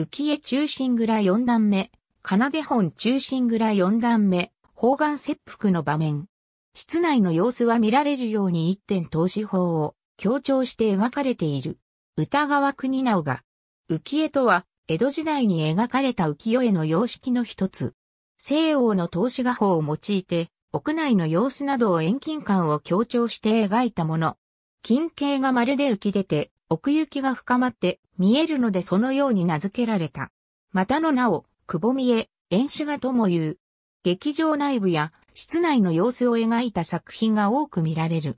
浮江中心蔵四段目、奏本中心蔵四段目、方眼切腹の場面。室内の様子は見られるように一点投資法を強調して描かれている。歌川国直が、浮江とは、江戸時代に描かれた浮世絵の様式の一つ。西欧の投資画法を用いて、屋内の様子などを遠近感を強調して描いたもの。近景がまるで浮き出て、奥行きが深まって見えるのでそのように名付けられた。またの名を、くぼみえ、演手画とも言う。劇場内部や室内の様子を描いた作品が多く見られる。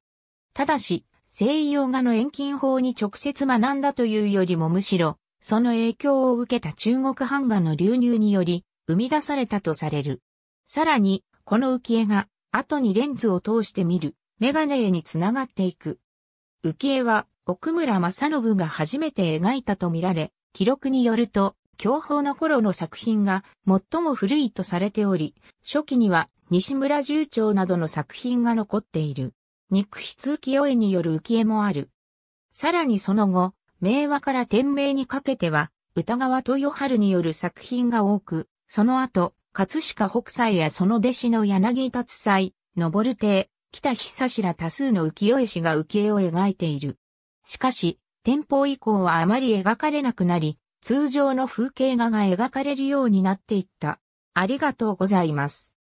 ただし、西洋画の遠近法に直接学んだというよりもむしろ、その影響を受けた中国版画の流入により、生み出されたとされる。さらに、この浮絵が、後にレンズを通して見る、メガネ絵につながっていく。浮絵は、奥村正信が初めて描いたとみられ、記録によると、教法の頃の作品が最も古いとされており、初期には西村重長などの作品が残っている。肉筆浮世絵による浮世絵もある。さらにその後、明和から天明にかけては、歌川豊春による作品が多く、その後、葛飾北斎やその弟子の柳達斎、登る亭、北久ら多数の浮世絵師が浮世絵を描いている。しかし、天保以降はあまり描かれなくなり、通常の風景画が描かれるようになっていった。ありがとうございます。